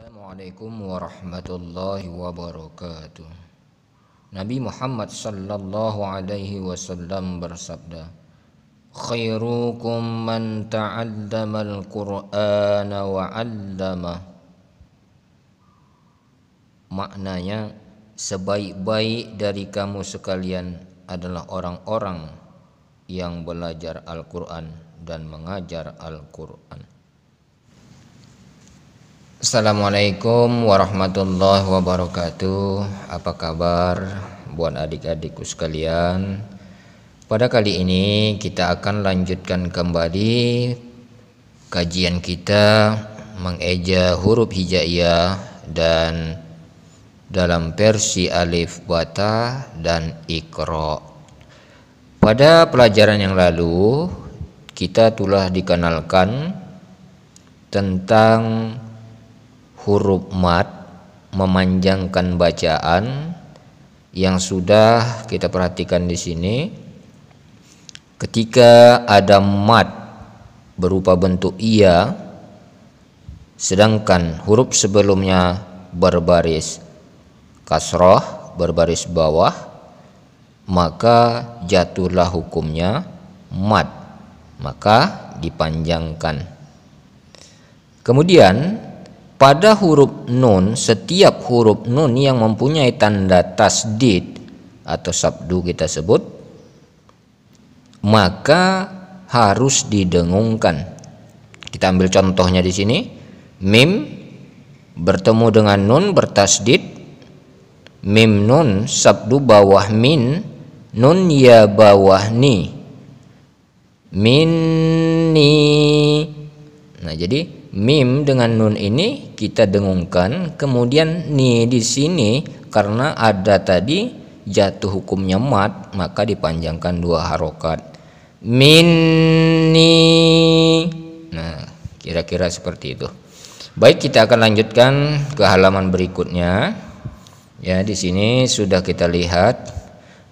Assalamualaikum warahmatullahi wabarakatuh. Nabi Muhammad sallallahu alaihi wasallam bersabda, "Khairukum man ta'allamal qurana wa 'allama." Maknanya, sebaik-baik dari kamu sekalian adalah orang-orang yang belajar Al-Qur'an dan mengajar Al-Qur'an. Assalamualaikum warahmatullahi wabarakatuh Apa kabar buat adik-adikku sekalian Pada kali ini kita akan lanjutkan kembali Kajian kita mengeja huruf hijaiyah dan dalam versi alif bata dan ikro Pada pelajaran yang lalu kita telah dikenalkan tentang huruf mat memanjangkan bacaan yang sudah kita perhatikan di sini ketika ada mat berupa bentuk ia sedangkan huruf sebelumnya berbaris kasroh berbaris bawah maka jatuhlah hukumnya mat maka dipanjangkan kemudian pada huruf nun, setiap huruf nun yang mempunyai tanda tasdid atau sabdu kita sebut, maka harus didengungkan. Kita ambil contohnya di sini, mim bertemu dengan nun bertasdid, mim nun sabdu bawah min, nun ya bawah ni, min-ni. Nah jadi mim dengan nun ini kita dengungkan kemudian ni di sini karena ada tadi jatuh hukumnya mat maka dipanjangkan dua harokat minni nah kira-kira seperti itu baik kita akan lanjutkan ke halaman berikutnya ya di sini sudah kita lihat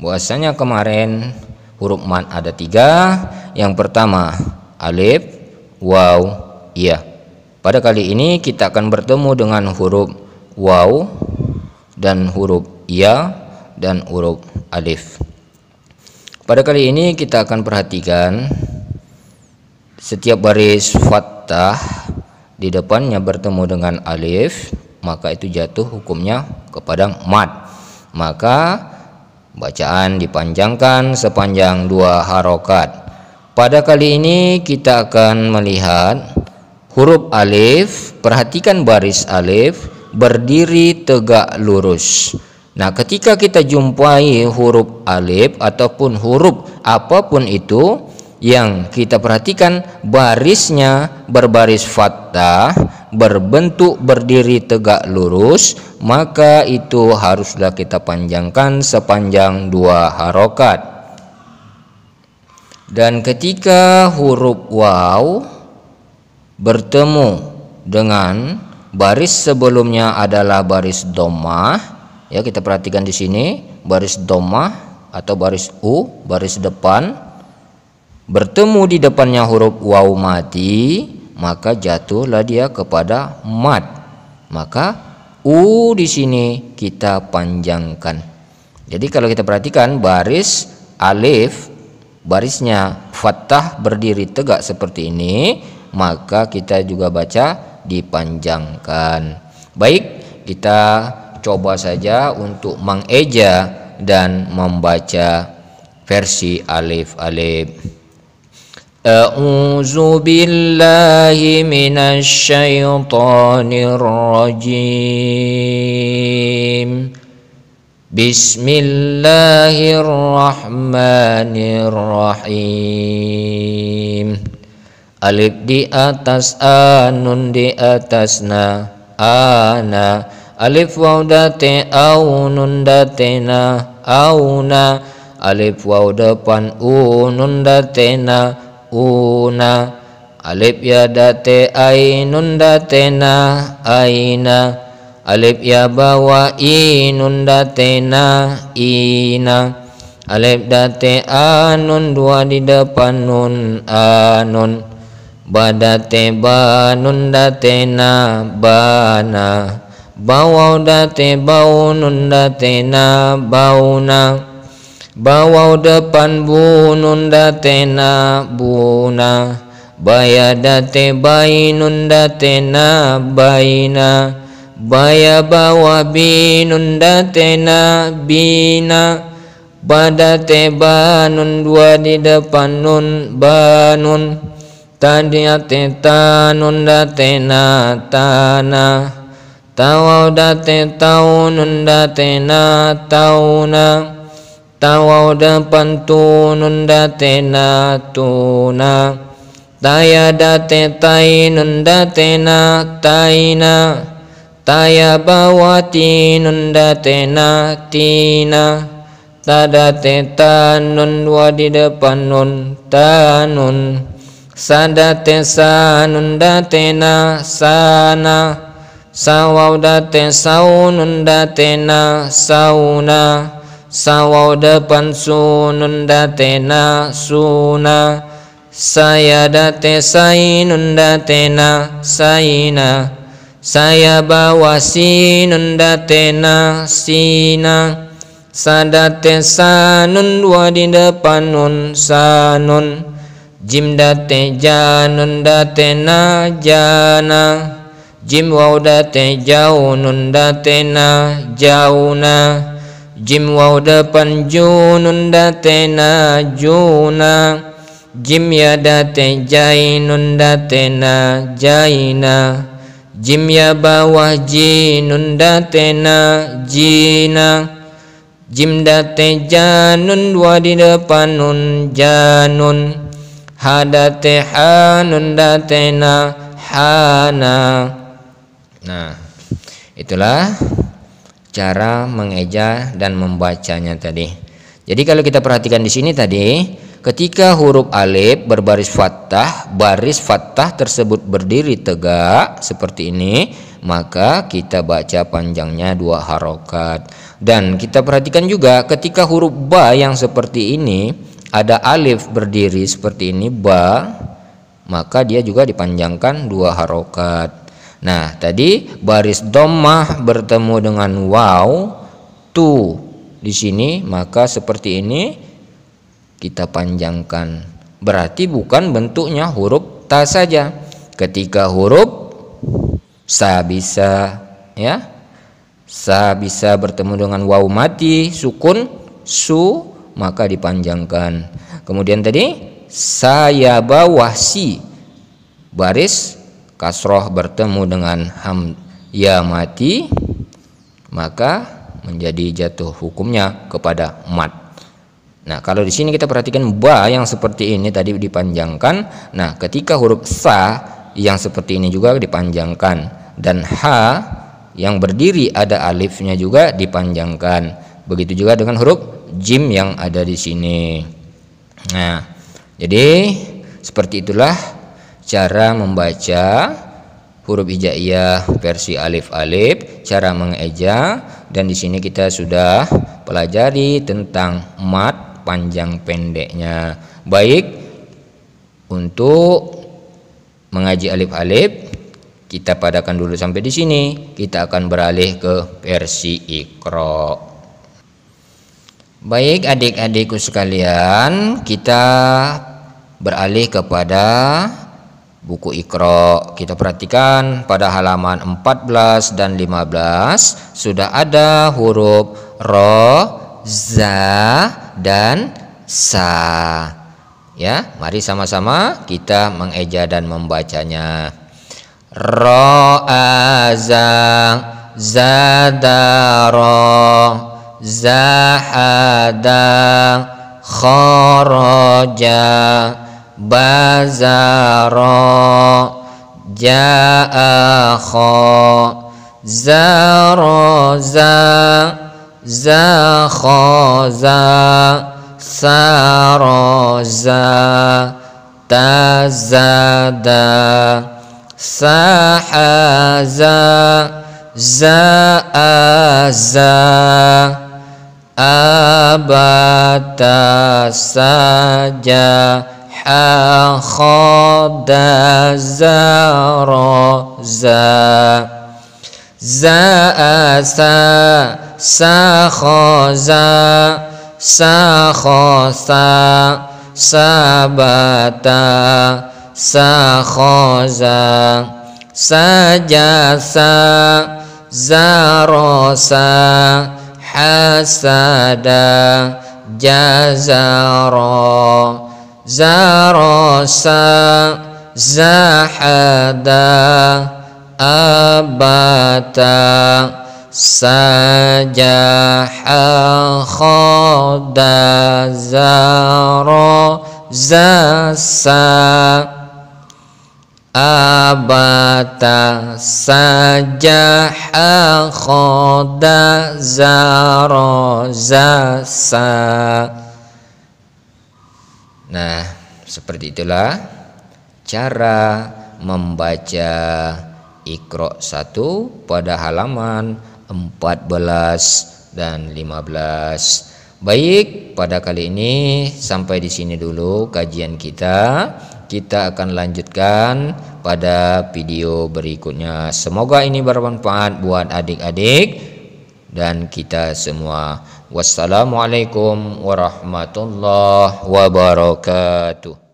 bahwasanya kemarin huruf mat ada tiga yang pertama alif waw iya pada kali ini kita akan bertemu dengan huruf waw dan huruf ya dan huruf alif. Pada kali ini kita akan perhatikan setiap baris fathah di depannya bertemu dengan alif, maka itu jatuh hukumnya kepada mad. Maka bacaan dipanjangkan sepanjang dua harokat. Pada kali ini kita akan melihat huruf alif perhatikan baris alif berdiri tegak lurus nah ketika kita jumpai huruf alif ataupun huruf apapun itu yang kita perhatikan barisnya berbaris fathah berbentuk berdiri tegak lurus maka itu haruslah kita panjangkan sepanjang dua harokat dan ketika huruf waw bertemu dengan baris sebelumnya adalah baris domah ya kita perhatikan di sini baris domah atau baris u baris depan bertemu di depannya huruf waw mati maka jatuhlah dia kepada mat maka u di sini kita panjangkan jadi kalau kita perhatikan baris alif barisnya fathah berdiri tegak seperti ini maka kita juga baca dipanjangkan baik kita coba saja untuk mengeja dan membaca versi alif-alif A'udzu billahi minasyaitonir rajim. Bismillahirrahmanirrahim alif di atas anun di atas na ana alif waw dati au nun dati na au alif waw depan u nun dati na una alif ya dati ainun nun dati na aina Alif ya bawa inun datena ina Alif date anun dua di depan nun anun badate banundate na bana bawaudate baunundate na bauna bawau depan bunundate na buna bayadate bainundate na baina baya bawa binundate na bina badate banun dua di depan nun banun tadiyati tanundati natana tawaudati taunundati natauna tawauda na natuna tayadati tainundati nataina tayabawati nundati tina tadati tanun wadidepan depan nun tanun sadate sanundatena sana sawaudate saunundatena sauna sawauda pansunundatena suna saya sayadate sainundatena saina saya bawa sinundatena sina sadate sanun wadinda di depan nun sanun jim date ja nun date na jana jim wau date jau date na jauna jim wau depan ju nun date na juna jim ya date jai date na jaina jim ya bawah ji date na jina jim date janun dua di depan nun janun hadate hanun datena hana nah itulah cara mengeja dan membacanya tadi jadi kalau kita perhatikan di sini tadi ketika huruf alif berbaris fathah baris fathah tersebut berdiri tegak seperti ini maka kita baca panjangnya dua harokat dan kita perhatikan juga ketika huruf ba yang seperti ini ada alif berdiri seperti ini ba maka dia juga dipanjangkan dua harokat nah tadi baris domah bertemu dengan waw tu di sini maka seperti ini kita panjangkan berarti bukan bentuknya huruf ta saja ketika huruf sa bisa ya sa bisa bertemu dengan waw mati sukun su maka dipanjangkan. Kemudian tadi saya bawasi baris kasroh bertemu dengan ham ya mati maka menjadi jatuh hukumnya kepada mat. Nah, kalau di sini kita perhatikan ba yang seperti ini tadi dipanjangkan. Nah, ketika huruf sa yang seperti ini juga dipanjangkan dan ha yang berdiri ada alifnya juga dipanjangkan. Begitu juga dengan huruf jim yang ada di sini. Nah, jadi seperti itulah cara membaca huruf hijaiyah versi alif-alif, cara mengeja dan di sini kita sudah pelajari tentang mat panjang pendeknya. Baik untuk mengaji alif-alif kita padakan dulu sampai di sini. Kita akan beralih ke versi ikro. Baik adik-adikku sekalian, kita beralih kepada buku Iqra. Kita perhatikan pada halaman 14 dan 15 sudah ada huruf ro, za dan sa. Ya, mari sama-sama kita mengeja dan membacanya. Ro azang ro. زحدا خرجا بزرا جاء خا زا زخزا سرزا تزدا سحزا زأزا abata saja hakhada zara za zaasa sakhaza sakhasa sabata sakhaza sajasa zarasa حسدا جزرا زرسا زحدا أبتا سجح خدا زرا زسا abata sajaha khoda zarozasa nah seperti itulah cara membaca ikro 1 pada halaman 14 dan 15 baik pada kali ini sampai di sini dulu kajian kita kita akan lanjutkan pada video berikutnya. Semoga ini bermanfaat buat adik-adik dan kita semua. Wassalamualaikum warahmatullahi wabarakatuh.